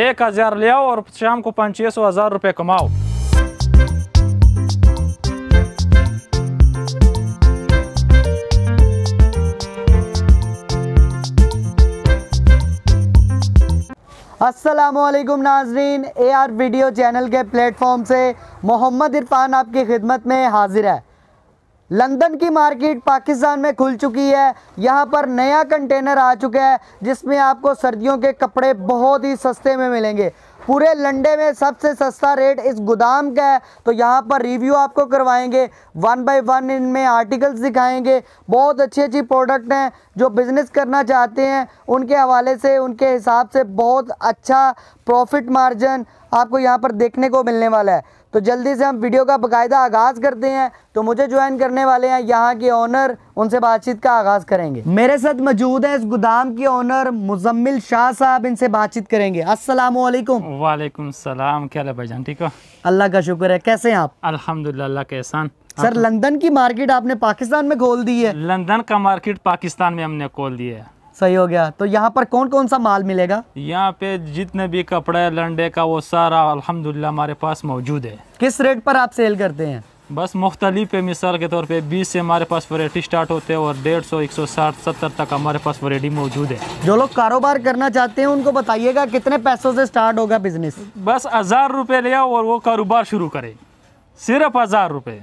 एक हज़ार ले आओ और शाम को पाँच छः सौ हज़ार रुपये कमाओ असलकुम नाजरीन ए आर वीडियो चैनल के प्लेटफॉर्म से मोहम्मद इरफान आपकी खिदमत में हाजिर है लंदन की मार्केट पाकिस्तान में खुल चुकी है यहाँ पर नया कंटेनर आ चुका है जिसमें आपको सर्दियों के कपड़े बहुत ही सस्ते में मिलेंगे पूरे लंडे में सबसे सस्ता रेट इस गोदाम का है तो यहाँ पर रिव्यू आपको करवाएंगे वन बाय वन इनमें आर्टिकल्स दिखाएंगे बहुत अच्छी अच्छी प्रोडक्ट हैं जो बिज़नेस करना चाहते हैं उनके हवाले से उनके हिसाब से बहुत अच्छा प्रॉफिट मार्जिन आपको यहाँ पर देखने को मिलने वाला है तो जल्दी से हम वीडियो का बाकायदा आगाज़ करते हैं तो मुझे ज्वाइन करने वाले हैं यहाँ के ऑनर उनसे बातचीत का आगाज़ करेंगे मेरे साथ मौजूद है इस गोदाम के ऑनर मुजम्मिल शाह साहब इनसे बातचीत करेंगे अस्सलाम वालेकुम वालेकुम सलाम क्या हाल भाईजान ठीक हो अल्लाह का शुक्र है कैसे हैं आप अल्हम्दुलिल्लाह के एहसान सर लंदन की मार्केट आपने पाकिस्तान में खोल दी है लंदन का मार्केट पाकिस्तान में हमने खोल दिया है सही हो गया तो यहाँ पर कौन कौन सा माल मिलेगा यहाँ पे जितने भी कपड़े लंडे का वो सारा अलहमदुल्ला हमारे पास मौजूद है किस रेट पर आप सेल करते हैं बस मुख्तलिफ है मिसाल के तौर पे 20 से हमारे पास वरायटी स्टार्ट होते हैं और डेढ़ सौ एक सौ साठ सत्तर तक हमारे पास वरायटी मौजूद है जो लोग कारोबार करना चाहते हैं उनको बताइएगा कितने पैसों से स्टार्ट होगा बिजनेस बस हज़ार रुपये लिया और वो कारोबार शुरू करे सिर्फ हज़ार रुपये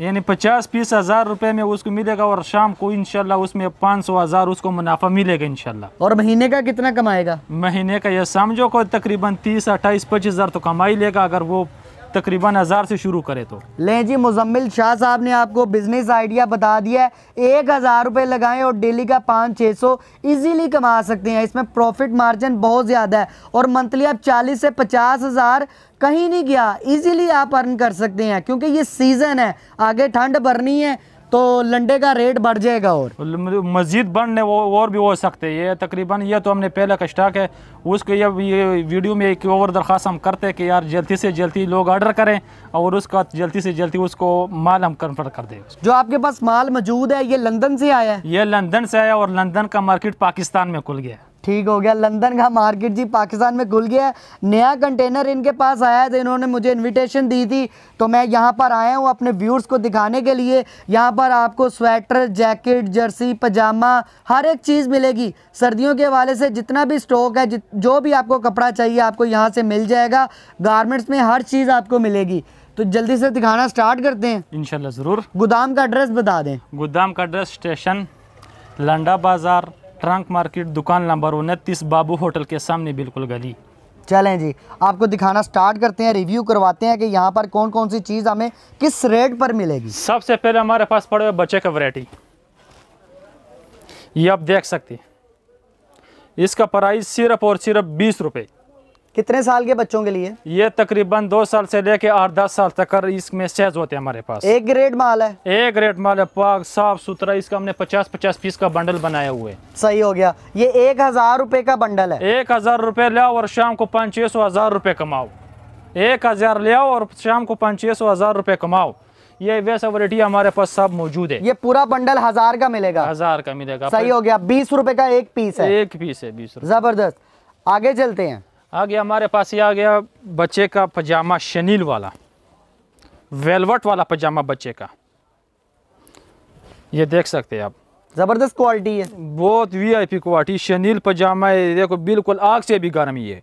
यानी पचास बीस हज़ार रुपये में उसको मिलेगा और शाम को इनशाला उसमें पाँच सौ हज़ार उसको मुनाफा मिलेगा इनशाला और महीने का कितना कमाएगा महीने का यह समझो को तकरीबन तीस अट्ठाईस पच्चीस हज़ार तो कमाई लेगा अगर वो तकरीबन हज़ार से शुरू करें तो लें जी मुजम्मिल शाह साहब ने आपको बिज़नेस आइडिया बता दिया है एक हज़ार रुपये लगाएँ और डेली का पाँच छः सौ ईजीली कमा सकते हैं इसमें प्रॉफिट मार्जिन बहुत ज़्यादा है और मंथली आप चालीस से पचास हज़ार कहीं नहीं गया इजीली आप अर्न कर सकते हैं क्योंकि ये सीज़न है आगे ठंड भरनी है तो लंडे का रेट बढ़ जाएगा और मजीद मतलब बढ़ने वो और भी हो सकते हैं ये तकरीबन ये तो हमने पहले का स्टॉक है उसको ये, वीडियो में एक और दरख्वास्त हम करते हैं कि यार जल्दी से जल्दी लोग ऑर्डर करें और उसका जल्दी से जल्दी उसको माल हम कन्फर्म कर दें जो आपके पास माल मौजूद है ये लंदन से आया है ये लंदन से आया और लंदन का मार्केट पाकिस्तान में खुल गया ठीक हो गया लंदन का मार्केट जी पाकिस्तान में खुल गया है नया कंटेनर इनके पास आया था तो इन्होंने मुझे इनविटेशन दी थी तो मैं यहाँ पर आया हूँ अपने व्यूर्स को दिखाने के लिए यहाँ पर आपको स्वेटर जैकेट जर्सी पजामा हर एक चीज़ मिलेगी सर्दियों के हवाले से जितना भी स्टॉक है जो भी आपको कपड़ा चाहिए आपको यहाँ से मिल जाएगा गारमेंट्स में हर चीज़ आपको मिलेगी तो जल्दी से दिखाना स्टार्ट करते हैं इनशाला ज़रूर गोदाम का एड्रेस बता दें गोदाम का एड्रेस स्टेशन लंडा बाज़ार ट्रंक मार्केट दुकान नंबर उनतीस बाबू होटल के सामने बिल्कुल गली चलें जी आपको दिखाना स्टार्ट करते हैं रिव्यू करवाते हैं कि यहाँ पर कौन कौन सी चीज़ हमें किस रेट पर मिलेगी सबसे पहले हमारे पास पड़े हुए बच्चे का वरायटी ये आप देख सकते हैं इसका प्राइस सिर्फ और सिर्फ बीस रुपये कितने साल के बच्चों के लिए ये तकरीबन दो साल से लेके आठ दस साल तक इसमें सेज होते हैं हमारे पास एक ग्रेड माल है एक ग्रेड माल है पाक साफ सुथरा इसका हमने पचास पचास पीस का बंडल बनाया हुए सही हो गया ये एक हजार रूपए का बंडल है एक हजार रूपए लिया और शाम को पाँच छह सौ हजार रूपए कमाओ एक हजार लिया और शाम को पाँच छह सौ हजार रूपए कमाओ ये वैसा वरायटी हमारे पास सब मौजूद है ये पूरा बंडल हजार का मिलेगा हजार का मिलेगा सही हो गया बीस रूपए का एक पीस है एक पीस है बीस जबरदस्त आगे चलते हैं आ गया हमारे पास ये आ गया बच्चे का पजामा शनील वाला वेलवट वाला पजामा बच्चे का ये देख सकते हैं आप ज़बरदस्त क्वालिटी है बहुत वीआईपी क्वालिटी शनील पजामा है देखो बिल्कुल आग से भी गर्म ही है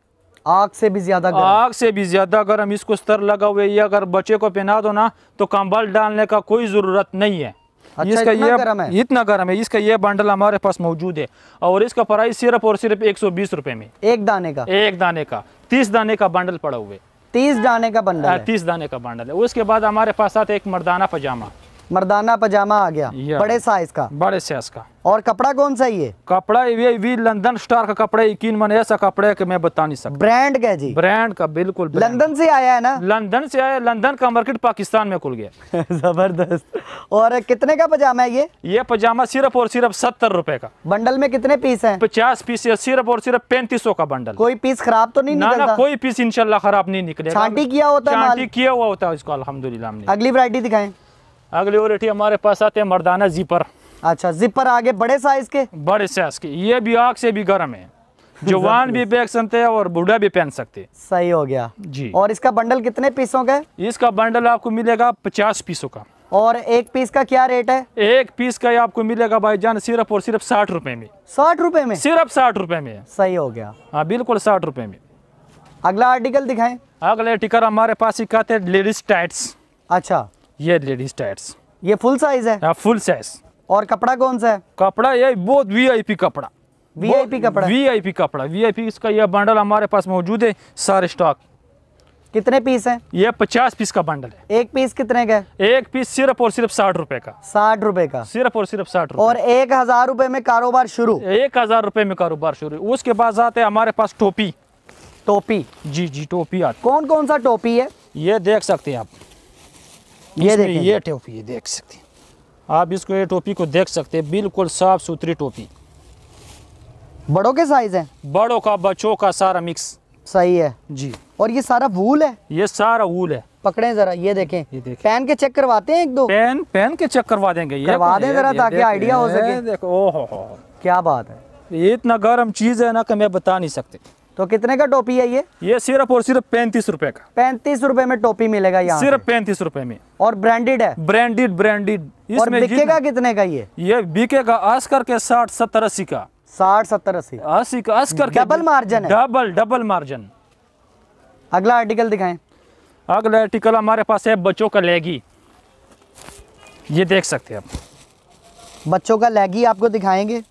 आग से भी ज्यादा आग से भी ज्यादा गर्म इसको स्तर लगा हुआ है अगर बच्चे को पहना दो ना तो कंबल डालने का कोई जरूरत नहीं है अच्छा, इसका इतना ये गर्म है इतना गर्म है इसका ये बंडल हमारे पास मौजूद है और इसका प्राइस सिर्फ और सिर्फ एक सौ बीस रूपए में एक दाने का एक दाने का तीस दाने का बंडल पड़ा हुआ है तीस दाने का बंडल हाँ, तीस दाने का बंडल है उसके बाद हमारे पास आता है एक मर्दाना पजामा मर्दाना पजामा आ गया बड़े साइज का बड़े साइज का और कपड़ा कौन सा ये कपड़ा ये भी लंदन स्टार का कपड़ा यकीन मन ऐसा कपड़ा है कि मैं बता नहीं सकता ब्रांड का जी ब्रांड का बिल्कुल लंदन से आया है ना लंदन से आया लंदन का मार्केट पाकिस्तान में खुल गया जबरदस्त और कितने का पजामा है ये ये पजामा सिर्फ और सिर्फ सत्तर रूपए का बंडल में कितने पीस है पचास पीस है सिर्फ और सिर्फ पैंतीस का बंडल कोई पीस खराब तो नहीं ना कोई पीस इनशाला खराब नहीं निकले छाटी किया होता है अगली वरायटी दिखाए और एटी हमारे पास आते हैं मर्दाना जीपर अच्छा जिपर आगे बड़े साइज के बड़े साइज के ये भी आग से भी गर्म है जवान भी पहन सकते हैं और बूढ़ा भी पहन सकते हैं सही हो गया जी और इसका बंडल कितने पीसों का इसका बंडल आपको मिलेगा पचास पीसों का और एक पीस का क्या रेट है एक पीस का आपको मिलेगा भाईजान सिर्फ और सिर्फ साठ रुपए में साठ रुपए में सिर्फ साठ रुपए में सही हो गया हाँ बिल्कुल साठ रुपए में अगला आर्टिकल दिखाए अगला आर्टिकल हमारे पास सिखाते लेडीज टाइट्स अच्छा ये लेडीज टायर्स ये फुल साइज है फुल हाँ, साइज और कपड़ा कौन सा है कपड़ा ये बहुत वीआईपी कपड़ा वीआईपी कपड़ा वीआईपी कपड़ा वीआईपी इसका यह बंडल हमारे पास मौजूद है सारे स्टॉक कितने पीस हैं? ये पचास पीस का बंडल है एक पीस कितने का एक पीस सिर्फ और सिर्फ साठ रुपए का साठ रुपए का सिर्फ और सिर्फ साठ और एक हजार रुपए में कारोबार शुरू एक हजार रुपए में कारोबार शुरू उसके बाद आते हैं हमारे पास टोपी टोपी जी जी टोपी आती कौन कौन सा टोपी है ये देख सकते हैं आप ये देखिए ये टोपी ये देख सकते हैं आप इसको ये टोपी को देख सकते हैं बिल्कुल साफ सुथरी टोपी बड़ों के साइज है बड़ों का बच्चों का सारा मिक्स सही है जी और ये सारा वूल है ये सारा वूल है पकड़े जरा ये देखें ये देखें पेन के चेक करवाते हैं एक दो पेन पेन के चेक करवा देंगे ये करवा दें जरा ताकि आइडिया हो सके देखो ओहो क्या बात है ये इतना गर्म चीज है ना कि मैं बता नहीं सकते तो कितने का टोपी है ये ये सिर्फ और सिर्फ पैंतीस रुपए का पैंतीस रुपए में टोपी मिलेगा यहाँ सिर्फ पैंतीस रुपए में और ब्रांडेड है ब्रांडेड ब्रांडेड बिकेगा कितने का ये ये बिकेगा आज करके साठ सत्तर अस्सी का साठ सत्तर अस्सी अस्सी का करके double margin double double margin अगला आर्टिकल दिखाए अगला आर्टिकल हमारे पास है बच्चों का लेगी ये देख सकते हैं आप बच्चों का लेगी आपको दिखाएंगे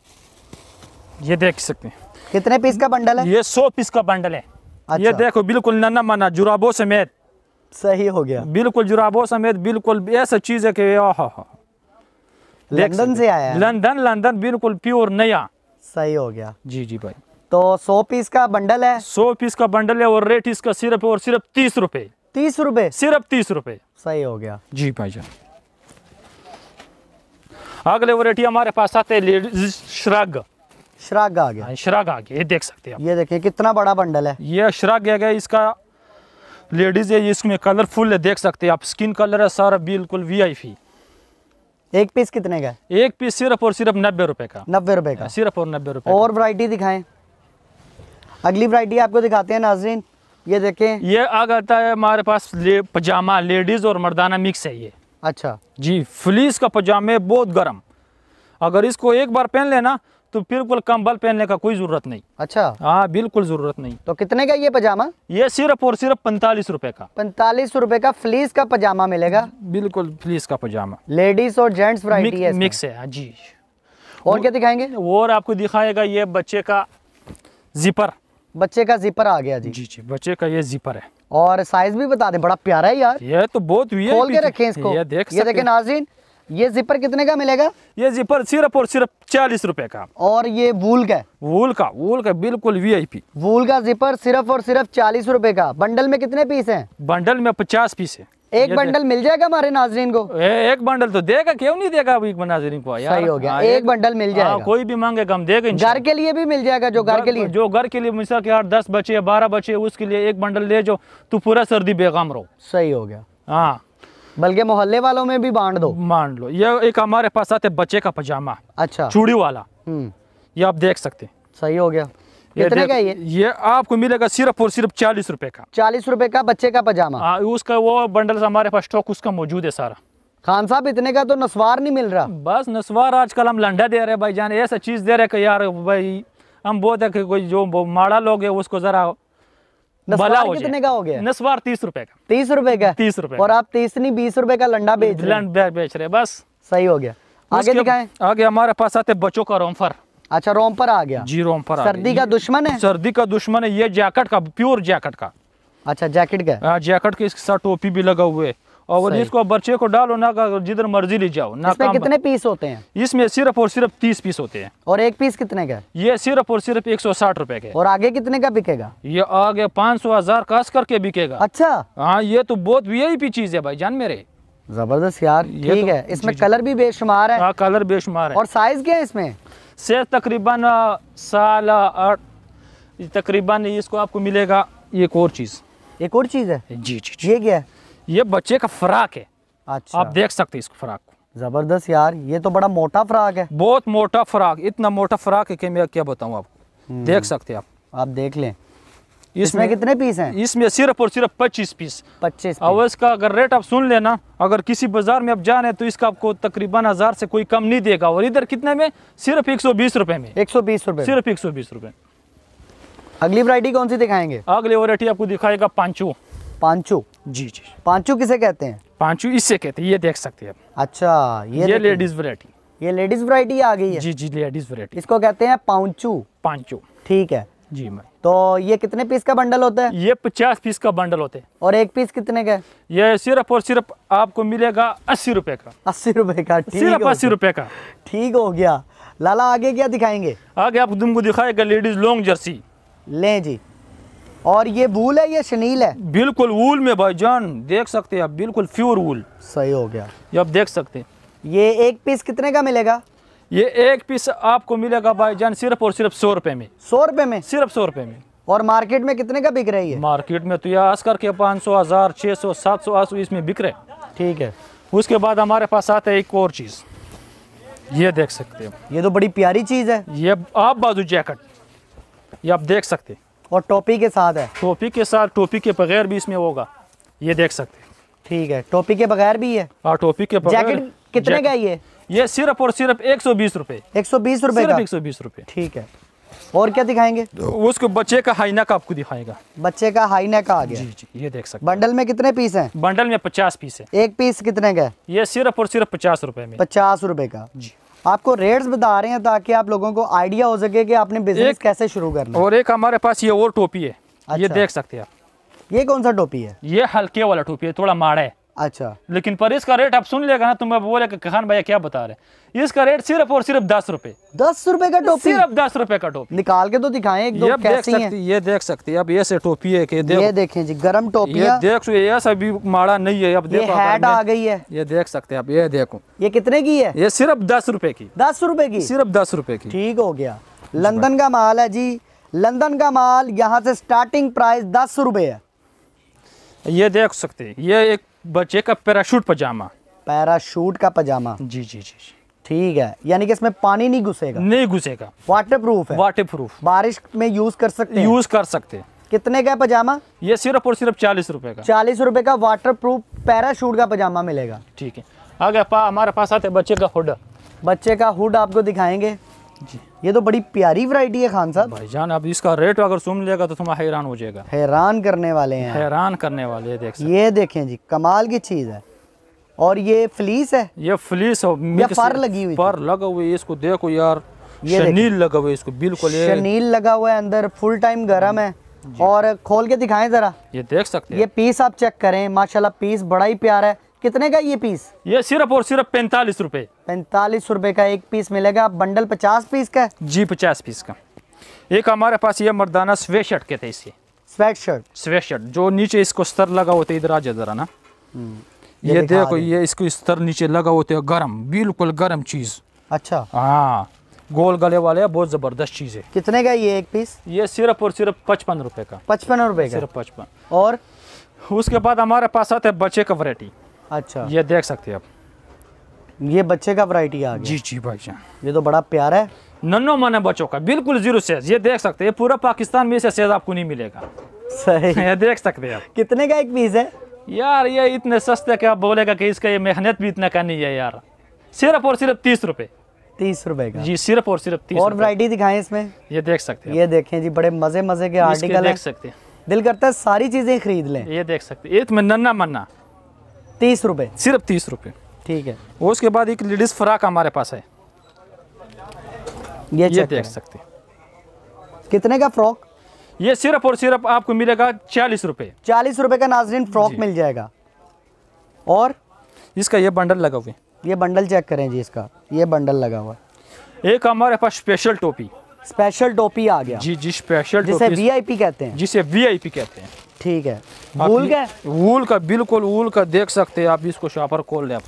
ये देख सकते हैं कितने पीस का बंडल है ये सौ पीस का बंडल है अच्छा। ये देखो बिल्कुल नन्ना मना जुराबो समेत सही हो गया बिल्कुल जुराबो समेत बिल्कुल ऐसा चीज है की लंदन से आया लंदन लंदन बिल्कुल प्योर नया सही हो गया जी जी भाई तो सौ पीस का बंडल है सौ पीस का बंडल है और रेट इसका सिर्फ और सिर्फ तीस रूपए तीस रूपए सिर्फ तीस रूपए सही हो गया जी भाई जान अगले वरायटी हमारे पास आते हैं श्रग अशराग आ गया अशराग आ गया ये देख सकते हैं ये देखिए कितना बड़ा बंडल है ये अशराग आ गया इसका लेडीज है इसमें कलरफुल है देख सकते हैं आप स्किन कलर है सारा बिल्कुल वीआईपी एक पीस कितने का एक पीस सिर्फ और सिर्फ नब्बे रुपए का नब्बे रुपए का हाँ, सिर्फ और नब्बे रुपए और वरायटी दिखाएं अगली वरायटी आपको दिखाते हैं नाजरीन ये देखें ये आ जाता है हमारे पास ले, पजामा लेडीज और मर्दाना मिक्स है ये अच्छा जी फ्लीस का पजामे बहुत गर्म अगर इसको एक बार पहन लेना तो बिल्कुल कंबल पहनने का कोई जरूरत नहीं अच्छा हाँ बिल्कुल जरूरत नहीं तो कितने का ये पजामा ये सिर्फ और सिर्फ पैंतालीस रूपए का पैंतालीस रूपए का फ्लीस का पजामा मिलेगा बिल्कुल फ्लीस का पजामा लेडीज और जेंट्स मिक्स है हाँ जी और क्या दिखाएंगे और आपको दिखाएगा ये बच्चे का जिपर बच्चे का जिपर आ गया जी जी जी बच्चे का ये जिपर है और साइज भी बता दें बड़ा प्यारा है यार ये तो बहुत खोल के रखें इसको ये देख ये देखें नाजीन ये जिपर कितने का मिलेगा ये जिपर सिर्फ और सिर्फ चालीस रुपए का और ये वूल का वूल का वूल का बिल्कुल वीआईपी वूल का जिपर सिर्फ और सिर्फ चालीस रुपए का बंडल में कितने पीस हैं बंडल में पचास पीस है एक बंडल मिल जाएगा हमारे नाजरीन को ए, एक बंडल तो देगा क्यों नहीं देगा अभी नाजरीन को यार सही हो गया आ, हाँ, एक बंडल मिल हाँ, जाएगा आ, कोई भी मांगेगा हम देगा घर के लिए भी मिल जाएगा जो घर के लिए जो घर के लिए मिसा के यार दस बचे बारह बचे उसके लिए एक बंडल ले जाओ तो पूरा सर्दी बेगम रहो सही हो गया हाँ बल्कि मोहल्ले वालों में भी बांट दो बांट लो ये एक हमारे पास आते बच्चे का पजामा अच्छा चूड़ी वाला हम्म। ये आप देख सकते सही हो गया कितने का ये ये आपको मिलेगा सिर्फ और सिर्फ चालीस रुपए का चालीस रुपए का बच्चे का पजामा आ, हाँ, उसका वो बंडल हमारे पास स्टॉक उसका मौजूद है सारा खान साहब इतने का तो नस्वार नहीं मिल रहा बस नस्वार आजकल हम लंडा दे रहे भाई जान ऐसा चीज दे रहे यार भाई हम बोलते कोई जो माड़ा लोग है उसको जरा भला हो कितने का हो गया तीस रुपए का तीस रुपए का तीस रुपए और आप तीस नहीं बीस रुपए का लंडा बेच रहे बेच रहे बस सही हो गया आगे दिखाए आगे हमारे पास आते बच्चों का रोमफर अच्छा रोमफर आ गया जी रोमफर सर्दी का दुश्मन है सर्दी का दुश्मन है ये जैकेट का प्योर जैकेट का अच्छा जैकेट का हाँ, जैकेट के इसके साथ टोपी भी लगा हुआ है और जिसको बच्चे को डालो ना जिधर मर्जी ले जाओ ना इसमें कितने पीस होते हैं इसमें सिर्फ और सिर्फ तीस पीस होते हैं और एक पीस कितने का ये सिर्फ और सिर्फ एक सौ साठ रूपए के और आगे कितने का बिकेगा ये आगे पाँच सौ हजार काश करके बिकेगा अच्छा हाँ ये तो बहुत वी चीज है भाई जान मेरे जबरदस्त यार ठीक तो है इसमें कलर भी बेशुमार है हाँ, कलर बेशुमार है और साइज क्या है इसमें से तकरीबन साल आठ तकरीबन इसको आपको मिलेगा एक और चीज एक और चीज है जी जी, जी। ये क्या है ये बच्चे का फ्राक है अच्छा आप देख सकते हैं इसको फ्राक को जबरदस्त यार ये तो बड़ा मोटा फ्राक है बहुत मोटा फ्राक इतना मोटा फ्राक है कि मैं क्या बताऊं आपको हम्म। देख सकते हैं आप आप देख लें इसमें, इस कितने पीस हैं इसमें सिर्फ और सिर्फ पच्चीस पीस पच्चीस और इसका अगर रेट आप सुन लेना अगर किसी बाजार में आप जा रहे हैं तो इसका आपको तकरीबन हजार से कोई कम नहीं देगा और इधर कितने में सिर्फ एक सौ बीस रुपए में एक सौ बीस रुपए सिर्फ एक सौ बीस रुपए अगली वरायटी कौन सी दिखाएंगे अगली वरायटी आपको दिखाएगा पांचू पांचू जी जी पांचू किसे कहते हैं पांचो इससे कहते हैं ये देख सकते हैं अच्छा ये ये लेडीज वरायटी ये लेडीज वरायटी आ गई है जी जी लेडीज वरायटी इसको कहते हैं पांचू पांचो ठीक है जी मैम तो ये कितने पीस का बंडल होता है ये पचास पीस का बंडल होता है और एक पीस कितने का ये सिर्फ और सिर्फ आपको मिलेगा अस्सी रुपए का अस्सी रुपए का सिर्फ अस्सी रुपए का ठीक हो गया लाला आगे क्या दिखाएंगे आगे आप तुमको दिखाएगा लेडीज लॉन्ग जर्सी ले जी और ये वूल है ये शनील है बिल्कुल वूल में भाईजान देख सकते हैं आप बिल्कुल प्योर वूल सही हो गया ये आप देख सकते हैं ये एक पीस कितने का मिलेगा ये एक पीस आपको मिलेगा भाईजान सिर्फ और सिर्फ सौ रुपए में सौ रुपए में सिर्फ सौ रुपए में और मार्केट में कितने का बिक रही है मार्केट में तो यह आज करके पाँच सौ हज़ार छह सौ सात सौ आठ सौ इसमें बिक रहे ठीक है उसके बाद हमारे पास आता है एक और चीज़ ये देख सकते हैं ये तो बड़ी प्यारी चीज़ है ये आप बाजू जैकेट ये आप देख सकते हैं और टोपी के साथ है टोपी के साथ टोपी के बगैर भी इसमें होगा ये देख सकते हैं ठीक है टोपी के बगैर भी है हाँ टोपी के बगैर जैकेट कितने का ये ये सिर्फ और सिर्फ एक सौ बीस रूपए एक सौ बीस रूपए एक सौ बीस रूपए ठीक है और क्या दिखाएंगे उसको बच्चे का हाईनेक का आपको दिखाएगा बच्चे का हाई का आ गया जी जी ये देख सकते बंडल में कितने पीस हैं बंडल में पचास पीस है एक पीस कितने का ये सिर्फ और सिर्फ पचास रूपए में पचास रूपए का जी आपको रेट्स बता रहे हैं ताकि आप लोगों को आइडिया हो सके कि आपने बिजनेस कैसे शुरू करना और एक हमारे पास ये और टोपी है अच्छा। ये देख सकते हैं आप ये कौन सा टोपी है ये हल्के वाला टोपी है थोड़ा माड़ा है अच्छा लेकिन पर इसका रेट आप सुन लेगा ना तुम तो अब बोले खान भैया क्या बता रहे इसका रेट सिर्फ और सिर्फ दस रुपए दस रुपए का टोपी सिर्फ दस रुपए का टोपी निकाल के तो दिखाएं एक दो ये कैसी देख सकती, ये देख सकती है अब ये से टोपी है के देख, ये देखें जी गरम टोपी ये देख सो ये अभी माड़ा नहीं है अब देखो हैट आ गई है ये देख सकते हैं अब ये देखो ये कितने की है ये सिर्फ दस रुपए की दस रुपए की सिर्फ दस रुपए की ठीक हो गया लंदन का माल है जी लंदन का माल यहाँ से स्टार्टिंग प्राइस दस रुपए है ये देख सकते हैं ये एक बच्चे का पैराशूट पजामा पैराशूट का पजामा जी जी जी ठीक है यानी कि इसमें पानी नहीं घुसेगा नहीं घुसेगा वाटर प्रूफ है वाटर प्रूफ बारिश में यूज कर सकते यूज कर सकते हैं कितने का पजामा ये सिर्फ और सिर्फ चालीस रुपए का चालीस रुपए का वाटर प्रूफ पैराशूट का पजामा मिलेगा ठीक है आगे पा हमारे पास आते बच्चे का हुड बच्चे का हुड आपको दिखाएंगे जी ये तो बड़ी प्यारी वैरायटी है खान साहब जान अब इसका रेट अगर सुन लेगा तो तुम्हारा हैरान हो जाएगा हैरान करने वाले हैं हैरान करने वाले देख ये देखें जी कमाल की चीज़ है और ये फ्लीस है ये फ्लीस है फर लगी हुई फर लगा हुई इसको देखो यार ये शनील लगा हुआ है इसको बिल्कुल शनील लगा हुआ है अंदर फुल टाइम गर्म है और खोल के दिखाएं जरा ये देख सकते हैं ये पीस आप चेक करें माशाल्लाह पीस बड़ा ही प्यारा है कितने का ये पीस ये सिर्फ और सिर्फ पैंतालीस रूपए पैंतालीस रूपए का एक पीस मिलेगा बंडल पचास पीस का जी पचास पीस का एक हमारे पास ये मर्दाना स्वेट शर्ट कहते हैं इसे स्वेट शर्ट स्वेट शर्ट जो नीचे इसको स्तर लगा होता है इधर आ जा जरा ना हम्म, ये, ये देखो ये इसको स्तर नीचे लगा होते है गर्म बिल्कुल गर्म चीज अच्छा हाँ गोल गले वाले बहुत जबरदस्त चीज है कितने का ये एक पीस ये सिर्फ और सिर्फ पचपन रुपए का पचपन रुपए का सिर्फ पचपन और उसके बाद हमारे पास आते हैं बच्चे का वरायटी अच्छा ये देख सकते हैं आप ये बच्चे का वरायटी आ गया जी जी भाई ये तो बड़ा प्यारा है नन्नो मन है बच्चों का बिल्कुल जीरो सेज ये देख सकते हैं पूरा पाकिस्तान में इसे सेज आपको नहीं मिलेगा सही ये देख सकते हैं आप कितने का एक पीस है यार ये इतने सस्ते क्या बोलेगा कि इसका ये मेहनत भी इतना का नहीं है यार सिर्फ और सिर्फ तीस रुपए तीस रुपए का जी सिर्फ और सिर्फ तीस और वरायटी दिखाएं इसमें ये देख सकते हैं ये देखें जी बड़े मजे मजे के आर्टिकल देख सकते हैं दिल करता है सारी चीजें खरीद लें ये देख सकते हैं एक में नन्ना मन्ना तीस रुपये सिर्फ तीस रुपये ठीक है उसके बाद एक लेडीज़ फ्राक हमारे पास है ये, ये देख सकते कितने का फ्रॉक ये सिर्फ और सिर्फ आपको मिलेगा चालीस रुपये चालीस रुपये का नाजरीन फ्रॉक मिल जाएगा और इसका ये बंडल लगा हुआ है ये बंडल चेक करें जी इसका ये बंडल लगा हुआ है एक हमारे पास स्पेशल टोपी स्पेशल टोपी आ गया जी जी स्पेशल जिसे पी कहते हैं जिसे पी कहते हैं ठीक है वूल का वूल का बिल्कुल वूल का देख सकते हैं आप इसको शॉपर खोल लें आप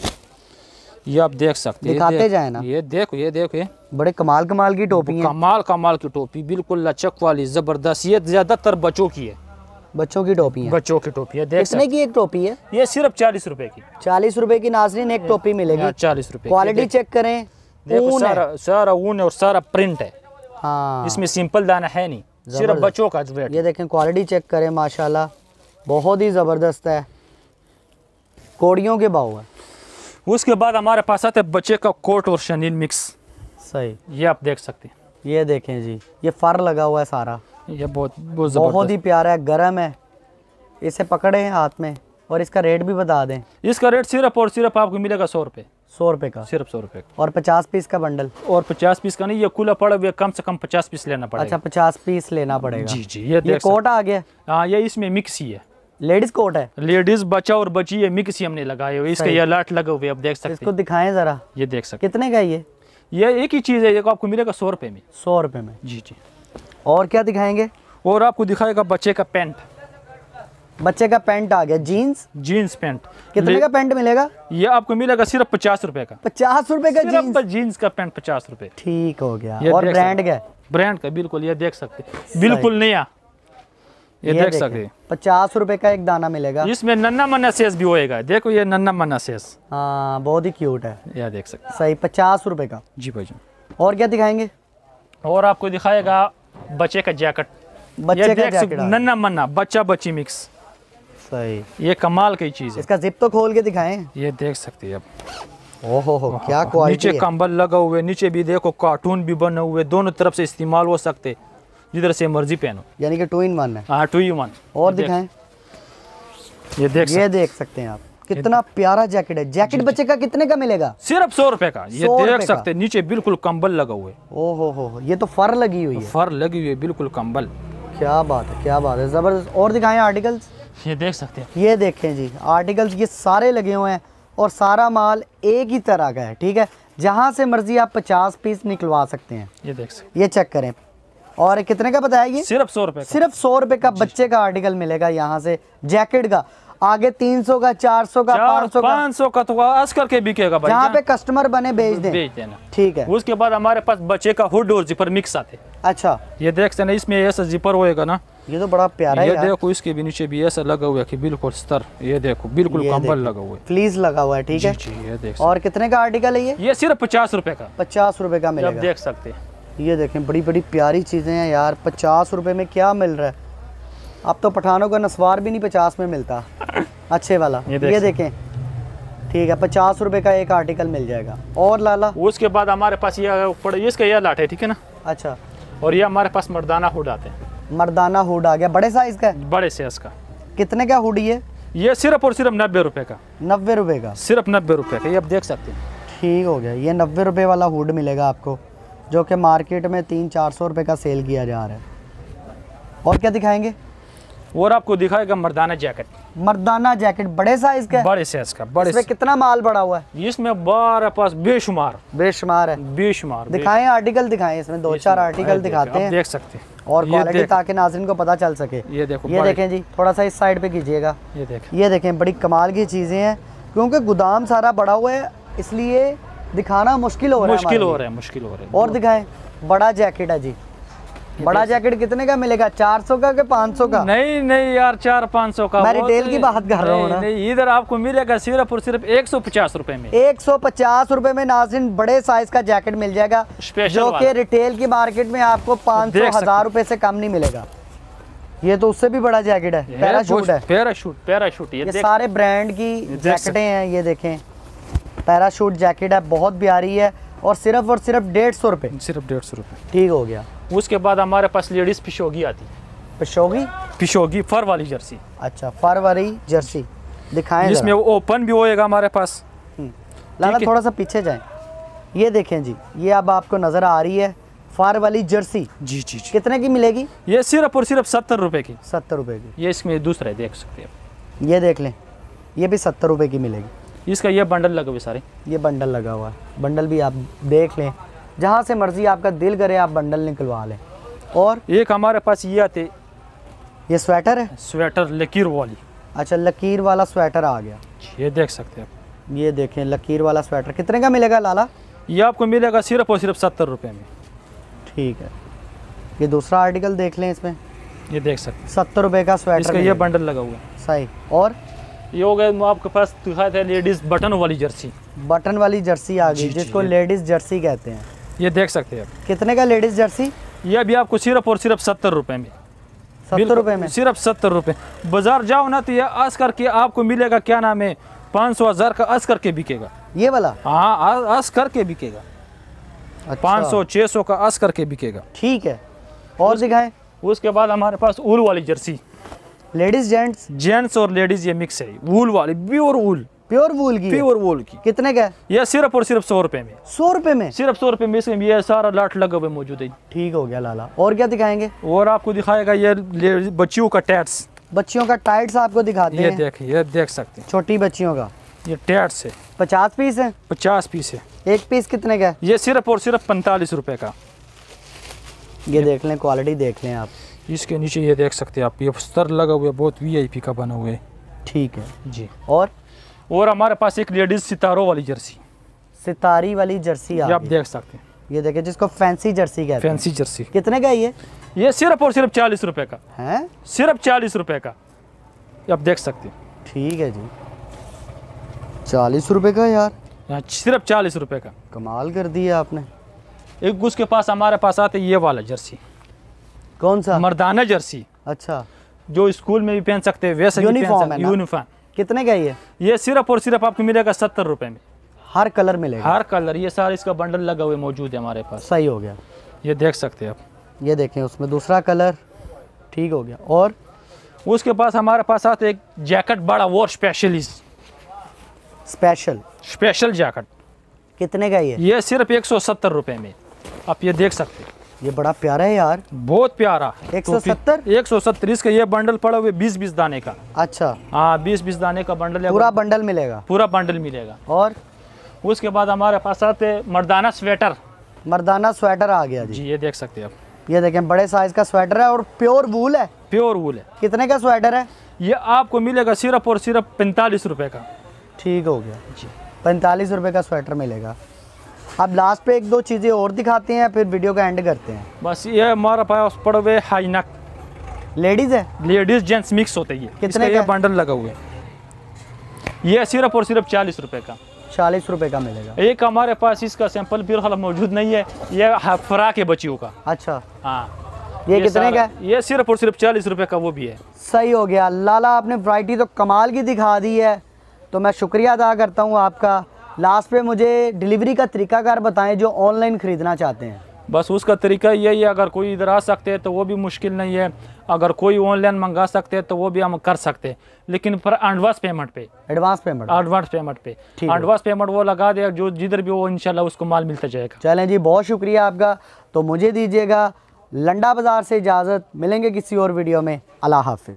ये आप देख सकते हैं दिखाते जाए ना ये देखो ये देखो ये बड़े कमाल कमाल की टोपी कमाल कमाल की टोपी बिल्कुल लचक वाली जबरदस्त ये ज्यादातर बच्चों की है बच्चों की टोपी है बच्चों की टोपी है कितने की एक टोपी है ये सिर्फ चालीस रुपए की चालीस रुपए की नाजरीन एक टोपी मिलेगी हाँ, चालीस रुपए क्वालिटी चेक करें सारा ऊन ऊन और सारा प्रिंट है हाँ इसमें सिंपल दाना है नहीं सिर्फ बच्चों का तो ये देखें क्वालिटी चेक करें माशाल्लाह बहुत ही ज़बरदस्त है कोड़ियों के भाव है उसके बाद हमारे पास आते बच्चे का कोट और शनिन मिक्स सही ये आप देख सकते हैं ये देखें जी ये फर लगा हुआ है सारा ये बहुत बहुत, बहुत ही प्यारा है गर्म है इसे पकड़े हाथ में और इसका रेट भी बता दें इसका रेट सिर्फ और सिर्फ आपको मिलेगा सौ रुपये सौ रुपए का सिर्फ सौ रुपए और पचास पीस का बंडल और पचास पीस का नहीं ये कूला पड़ा हुआ कम से कम पचास पीस लेना पड़ेगा अच्छा पचास पीस लेना पड़ेगा जी जी ये, ये कोट आ गया हाँ ये इसमें मिक्स ही है लेडीज कोट है लेडीज बचा और बची ये मिक्स ही हमने लगाए हुए इसके ये लाट लगे हुए आप देख सकते इसको दिखाए जरा ये देख सकते कितने का ये ये एक ही चीज़ है आपको मिलेगा सौ रुपए में सौ रुपए में जी जी और क्या दिखाएंगे और आपको दिखाएगा बच्चे का पेंट बच्चे का पैंट आ गया जीन्स जीन्स पैंट कितने का पैंट मिलेगा ये आपको मिलेगा सिर्फ पचास रूपए का पचास रूपए का जीन्स जीन्स का पैंट पचास रूपए ठीक हो गया और ब्रांड का ब्रांड का बिल्कुल ये देख सकते बिल्कुल नया ये, ये देख सकते पचास रूपए का एक दाना मिलेगा इसमें नन्ना मन्ना सेस भी होएगा देखो ये नन्ना मन्ना सेस हाँ बहुत ही क्यूट है ये देख सकते सही पचास रूपए का जी भाई और क्या दिखाएंगे और आपको दिखाएगा बच्चे का जैकेट बच्चे का जैकेट नन्ना मन्ना बच्चा बच्ची मिक्स सही ये कमाल की चीज है इसका जिप तो खोल के दिखाएं ये देख सकते हैं ओहो हो क्या क्वालिटी नीचे कंबल लगा हुए नीचे भी देखो कार्टून भी बने हुए दोनों तरफ से इस्तेमाल हो सकते जिधर से मर्जी पहनो यानी कि टू इन वन है हाँ टू इन वन और दिखाएं ये देख ये देख सकते हैं आप कितना प्यारा जैकेट है जैकेट बच्चे का कितने का मिलेगा सिर्फ सौ रुपए का ये देख सकते नीचे बिल्कुल कंबल लगा हुआ है ओहो हो ये तो फर लगी हुई है फर लगी हुई है बिल्कुल कंबल क्या बात है क्या बात है जबरदस्त और दिखाएं आर्टिकल्स ये देख सकते हैं ये देखें जी आर्टिकल्स ये सारे लगे हुए हैं और सारा माल एक ही तरह का है ठीक है जहाँ से मर्जी आप पचास पीस निकलवा सकते हैं ये देख सकते ये चेक करें और कितने का बताया ये सिर्फ सौ रुपये सिर्फ सौ रुपये का बच्चे का आर्टिकल मिलेगा यहाँ से जैकेट का आगे तीन सौ का चार सौ का सौ का सौ का तो आज करके बिकेगा भाई जहाँ पे कस्टमर बने भेज दें भेज देना ठीक है उसके बाद हमारे पास बच्चे का हुड और जिपर मिक्स आते अच्छा ये देख सकते इसमें ऐसा जिपर होएगा ना ये तो बड़ा प्यारा ये देखो इसके भी नीचे भी ऐसा लगा हुआ है कि बिल्कुल स्तर ये देखो बिल्कुल कंबल लगा हुआ है प्लीज लगा हुआ है ठीक है ये देख और कितने का आर्टिकल है ये ये सिर्फ पचास रुपए का पचास रुपए का मिलेगा देख सकते हैं ये देखें बड़ी बड़ी प्यारी चीज़ें हैं यार पचास रूपए में क्या मिल रहा है अब तो पठानों का नस्वार भी नहीं पचास में मिलता अच्छे वाला ये देखे ठीक है पचास रुपए का एक आर्टिकल मिल जाएगा और लाला उसके बाद हमारे पास ये इसका यह लाठे ठीक है ना अच्छा और ये हमारे पास मर्दाना हुड आते हैं मर्दाना हुड आ गया बड़े साइज का बड़े साइज का कितने का हुड ये ये सिर्फ और सिर्फ नब्बे रुपए का नब्बे रुपए का सिर्फ नब्बे रुपए का ये आप देख सकते हैं ठीक हो गया ये नब्बे रुपए वाला हुड मिलेगा आपको जो कि मार्केट में तीन चार सौ रुपये का सेल किया जा रहा है और क्या दिखाएंगे और आपको दिखाएगा मर्दाना जैकेट मर्दाना जैकेट बड़े साइज का बड़े साइज का बड़े इसमें कितना माल बड़ा हुआ है इसमें बारह पास बेशुमार बेशुमार है बेशुमार दिखाएं आर्टिकल दिखाएं इसमें दो चार आर्टिकल दिखाते हैं देख सकते हैं और क्वालिटी ताकि नाजरन को पता चल सके ये देखो ये देखें जी थोड़ा सा इस साइड पे कीजिएगा ये देखें ये देखें बड़ी कमाल की चीज़ें हैं क्योंकि गोदाम सारा बड़ा हुआ है इसलिए दिखाना मुश्किल हो रहा है मुश्किल हो रहा है मुश्किल हो रहा है और दिखाएं बड़ा जैकेट है जी बड़ा जैकेट कितने का मिलेगा चार सौ का के पाँच सौ का नहीं नहीं यार चार पाँच सौ का मेरी रिटेल की बात कर रहा हूँ नहीं इधर आपको मिलेगा सिर्फ और सिर्फ एक सौ पचास रूपए में एक सौ पचास रूपए में नाजिन बड़े साइज का जैकेट मिल जाएगा जो के रिटेल की मार्केट में आपको पाँच सौ हजार रूपए से कम नहीं मिलेगा ये तो उससे भी बड़ा जैकेट है पैराशूट है पैराशूट पैराशूट ये, सारे ब्रांड की जैकेटे है ये देखे पैराशूट जैकेट है बहुत प्यारी है और सिर्फ और सिर्फ डेढ़ सौ रुपये सिर्फ डेढ़ सौ रुपये ठीक हो गया उसके बाद हमारे पास लेडीज़ पिशोगी आती है पिशोगी पिशोगी फर वाली जर्सी अच्छा फर वाली जर्सी दिखाएं इसमें ओपन भी होएगा हमारे पास हम्म। लाला थोड़ा सा पीछे जाए ये देखें जी ये अब आपको नज़र आ रही है फार वाली जर्सी जी जी, जी। कितने की मिलेगी ये सिर्फ और सिर्फ सत्तर रुपए की सत्तर रुपए की ये इसमें दूसरा देख सकते हैं ये देख लें ये भी सत्तर रुपए की मिलेगी इसका ये बंडल लगे हुए सारे ये बंडल लगा हुआ है बंडल भी आप देख लें जहाँ से मर्ज़ी आपका दिल करे आप बंडल निकलवा लें और एक हमारे पास ये आते ये स्वेटर है स्वेटर लकीर वाली अच्छा लकीर वाला स्वेटर आ गया ये देख सकते हैं आप ये देखें लकीर वाला स्वेटर कितने का मिलेगा लाला ये आपको मिलेगा सिर्फ और सिर्फ सत्तर रुपये में ठीक है ये दूसरा आर्टिकल देख लें इसमें ये देख सकते सत्तर रुपये का स्वेटर इसका ये बंडल लगा हुआ है सही और ये हो गए आपके पास दिखाए थे लेडीज बटन वाली जर्सी बटन वाली जर्सी आ गई जिसको लेडीज जर्सी कहते हैं ये देख सकते हैं कितने का लेडीज जर्सी ये भी आपको सिर्फ और सिर्फ सत्तर रुपए में सत्तर रुपए में सिर्फ सत्तर रुपए बाजार जाओ ना तो ये अस करके आपको मिलेगा क्या नाम है पाँच सौ हज़ार का अस करके बिकेगा ये वाला हाँ अस करके बिकेगा अच्छा। पाँच सौ छह सौ का अस करके बिकेगा ठीक है और दिखाए उसके बाद हमारे पास उल वाली जर्सी लेडीज जेंट्स जेंट्स और लेडीज ये मिक्स है वूल वाली प्योर वूल प्योर वूल की प्योर वूल की कितने का ये सिर्फ और सिर्फ सौ रुपए में सौ रुपए में सिर्फ सौ रुपए में ये सारा लाट लगा हुआ मौजूद है ठीक हो गया लाला और क्या दिखाएंगे और आपको दिखाएगा ये बच्चियों का टैट्स बच्चियों का टाइट्स आपको दिखाते हैं ये देख ये देख सकते हैं छोटी बच्चियों का ये टैट्स है पचास पीस है पचास पीस है एक पीस कितने का ये सिर्फ और सिर्फ पैंतालीस रुपए का ये देख लें क्वालिटी देख लें आप इसके नीचे ये देख सकते हैं आप ये स्तर लगा हुआ है बहुत वीआईपी का बना हुआ है ठीक है जी और और हमारे पास एक लेडीज सितारों वाली जर्सी सितारी वाली जर्सी आप, आप देख सकते हैं ये देखिए जिसको फैंसी जर्सी कहते हैं फैंसी जर्सी कितने का ये ये सिर्फ और सिर्फ चालीस रुपए का है सिर्फ चालीस रुपए का आप देख सकते हैं ठीक है जी चालीस रुपए का यार हाँ, सिर्फ चालीस रुपए का कमाल कर दिया आपने एक उसके पास हमारे पास आते ये वाला जर्सी कौन सा मर्दाना जर्सी अच्छा जो स्कूल में भी पहन सकते हैं वैसे यूनिफॉर्म है यूनिफॉर्म कितने का ये ये सिर्फ और सिर्फ आपको मिलेगा सत्तर रुपए में हर कलर मिलेगा हर कलर ये सारे इसका बंडल लगा हुआ मौजूद है हमारे पास सही हो गया ये देख सकते हैं आप ये देखें उसमें दूसरा कलर ठीक हो गया और उसके पास हमारे पास आते एक जैकेट बड़ा वो स्पेशल स्पेशल स्पेशल जैकेट कितने का ये ये सिर्फ एक सौ सत्तर रुपये में आप ये देख सकते हैं ये बड़ा प्यारा है यार बहुत प्यारा एक सौ सत्तर एक सौ सत्तर इसका ये बंडल पड़ा हुआ बीस बीस दाने का अच्छा हाँ बीस बीस दाने का बंडल पूरा बंडल मिलेगा पूरा बंडल मिलेगा और उसके बाद हमारे पास आते मर्दाना स्वेटर मर्दाना स्वेटर आ गया जी, जी ये देख सकते हैं आप ये देखें बड़े साइज का स्वेटर है और प्योर वूल है प्योर वूल है कितने का स्वेटर है ये आपको मिलेगा सिर्फ और सिर्फ पैंतालीस रुपए का ठीक हो गया जी पैंतालीस रुपए का स्वेटर मिलेगा अब लास्ट पे एक दो चीज़ें और दिखाते हैं फिर वीडियो का एंड करते हैं बस ये हमारा पास पड़े हुए हाइनक लेडीज़ है लेडीज़ जेंट्स मिक्स होते हैं कितने का बंडल लगा हुआ है ये सिर्फ और सिर्फ चालीस रुपये का चालीस रुपए का मिलेगा एक हमारे पास इसका सैंपल फिलहाल मौजूद नहीं है ये फ्राक है बच्चियों का अच्छा हाँ ये, ये कितने का ये सिर्फ और सिर्फ चालीस रुपए का वो भी है सही हो गया लाला आपने वैरायटी तो कमाल की दिखा दी है तो मैं शुक्रिया अदा करता हूँ आपका लास्ट पे मुझे डिलीवरी का तरीकाकार बताएं जो ऑनलाइन ख़रीदना चाहते हैं बस उसका तरीका यही है अगर कोई इधर आ सकते हैं तो वो भी मुश्किल नहीं है अगर कोई ऑनलाइन मंगा सकते हैं तो वो भी हम कर सकते हैं लेकिन पर एडवांस पेमेंट पे एडवांस पेमेंट एडवांस पेमेंट पे एडवांस पेमेंट वो लगा दे जो जिधर भी वो इनशाला उसको माल मिलता जाएगा चलें जी बहुत शुक्रिया आपका तो मुझे दीजिएगा लंडा बाज़ार से इजाज़त मिलेंगे किसी और वीडियो में अल्लाह हाफिज़